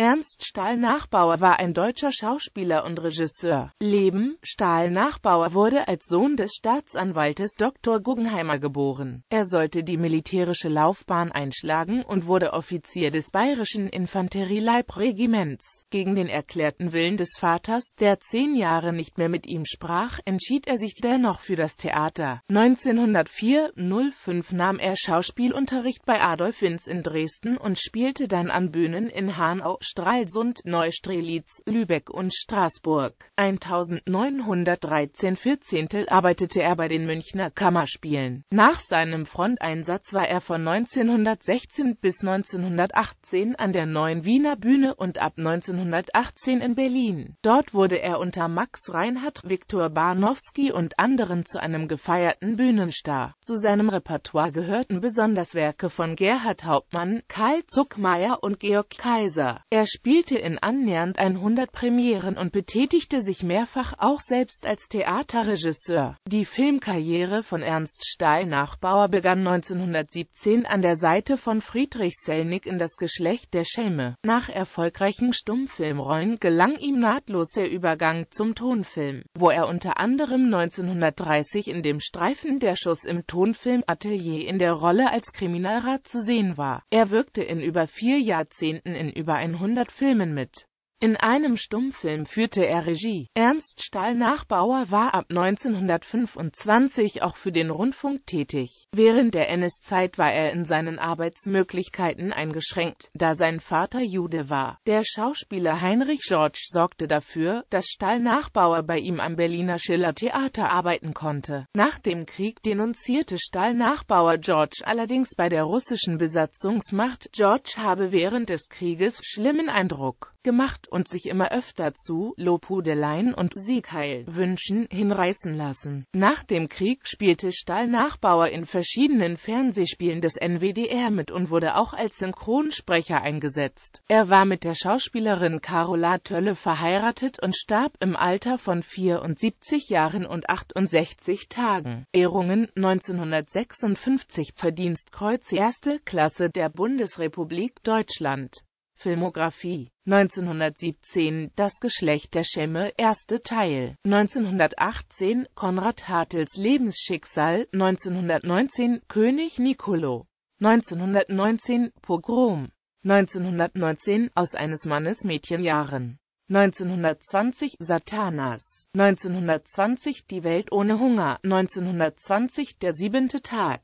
Ernst Stahl-Nachbauer war ein deutscher Schauspieler und Regisseur. Leben Stahl-Nachbauer wurde als Sohn des Staatsanwaltes Dr. Guggenheimer geboren. Er sollte die militärische Laufbahn einschlagen und wurde Offizier des Bayerischen Infanterieleibregiments. Gegen den erklärten Willen des Vaters, der zehn Jahre nicht mehr mit ihm sprach, entschied er sich dennoch für das Theater. 1904-05 nahm er Schauspielunterricht bei Adolf Winz in Dresden und spielte dann an Bühnen in Hanau, Stralsund, Neustrelitz, Lübeck und Straßburg. 1913 Vierzehntel arbeitete er bei den Münchner Kammerspielen. Nach seinem Fronteinsatz war er von 1916 bis 1918 an der Neuen Wiener Bühne und ab 1918 in Berlin. Dort wurde er unter Max Reinhardt, Viktor Barnowski und anderen zu einem gefeierten Bühnenstar. Zu seinem Repertoire gehörten besonders Werke von Gerhard Hauptmann, Karl Zuckmeier und Georg Kaiser. Er er spielte in annähernd 100 Premieren und betätigte sich mehrfach auch selbst als Theaterregisseur. Die Filmkarriere von Ernst Stahl nachbauer begann 1917 an der Seite von Friedrich Selnick in Das Geschlecht der Schelme. Nach erfolgreichen Stummfilmrollen gelang ihm nahtlos der Übergang zum Tonfilm, wo er unter anderem 1930 in dem Streifen Der Schuss im Tonfilmatelier in der Rolle als Kriminalrat zu sehen war. Er wirkte in über vier Jahrzehnten in über 100 100 Filmen mit. In einem Stummfilm führte er Regie. Ernst Stahl-Nachbauer war ab 1925 auch für den Rundfunk tätig. Während der NS-Zeit war er in seinen Arbeitsmöglichkeiten eingeschränkt, da sein Vater Jude war. Der Schauspieler Heinrich George sorgte dafür, dass Stahl-Nachbauer bei ihm am Berliner Schiller-Theater arbeiten konnte. Nach dem Krieg denunzierte Stahl-Nachbauer George allerdings bei der russischen Besatzungsmacht, George habe während des Krieges schlimmen Eindruck gemacht und sich immer öfter zu Lobhudeleien und Siegheil-Wünschen hinreißen lassen. Nach dem Krieg spielte Stahl-Nachbauer in verschiedenen Fernsehspielen des NWDR mit und wurde auch als Synchronsprecher eingesetzt. Er war mit der Schauspielerin Carola Tölle verheiratet und starb im Alter von 74 Jahren und 68 Tagen. Ehrungen 1956 Verdienstkreuz Erste Klasse der Bundesrepublik Deutschland Filmografie 1917 Das Geschlecht der Schemme, erste Teil 1918 Konrad Hartels Lebensschicksal 1919 König Nicolo 1919 Pogrom 1919 Aus eines Mannes Mädchenjahren 1920 Satanas 1920 Die Welt ohne Hunger 1920 Der siebente Tag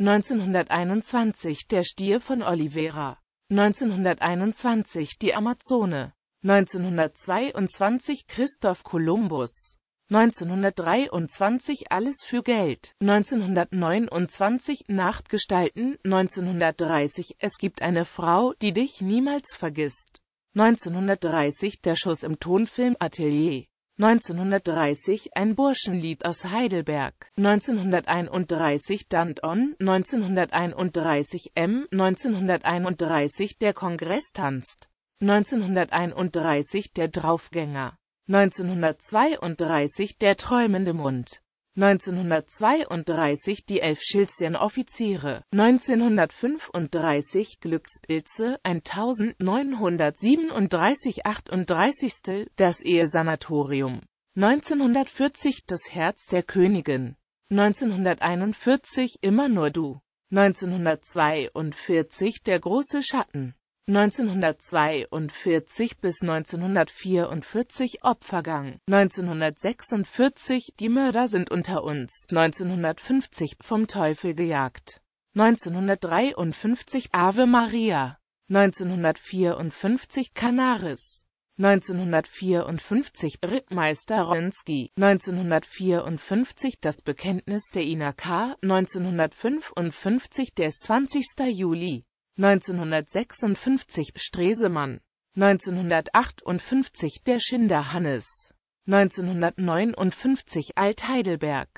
1921 Der Stier von Oliveira 1921 die Amazone, 1922 Christoph Kolumbus, 1923 Alles für Geld, 1929 Nachtgestalten, 1930 Es gibt eine Frau, die dich niemals vergisst, 1930 Der Schuss im Tonfilm Atelier, 1930 ein Burschenlied aus Heidelberg, 1931 Danton, 1931 M, 1931 Der Kongress tanzt, 1931 Der Draufgänger, 1932 Der träumende Mund. 1932 die elf Schilzchen Offiziere, 1935 Glückspilze, 1937 38. Das Ehesanatorium, 1940 Das Herz der Königin, 1941 Immer nur du, 1942 Der große Schatten 1942 bis 1944 Opfergang, 1946 Die Mörder sind unter uns, 1950 Vom Teufel gejagt, 1953 Ave Maria, 1954 Canaris, 1954 Rittmeister Ronski, 1954 Das Bekenntnis der INAK, 1955 Der 20. Juli 1956 Stresemann, 1958 der Schinder Hannes, 1959 Alt-Heidelberg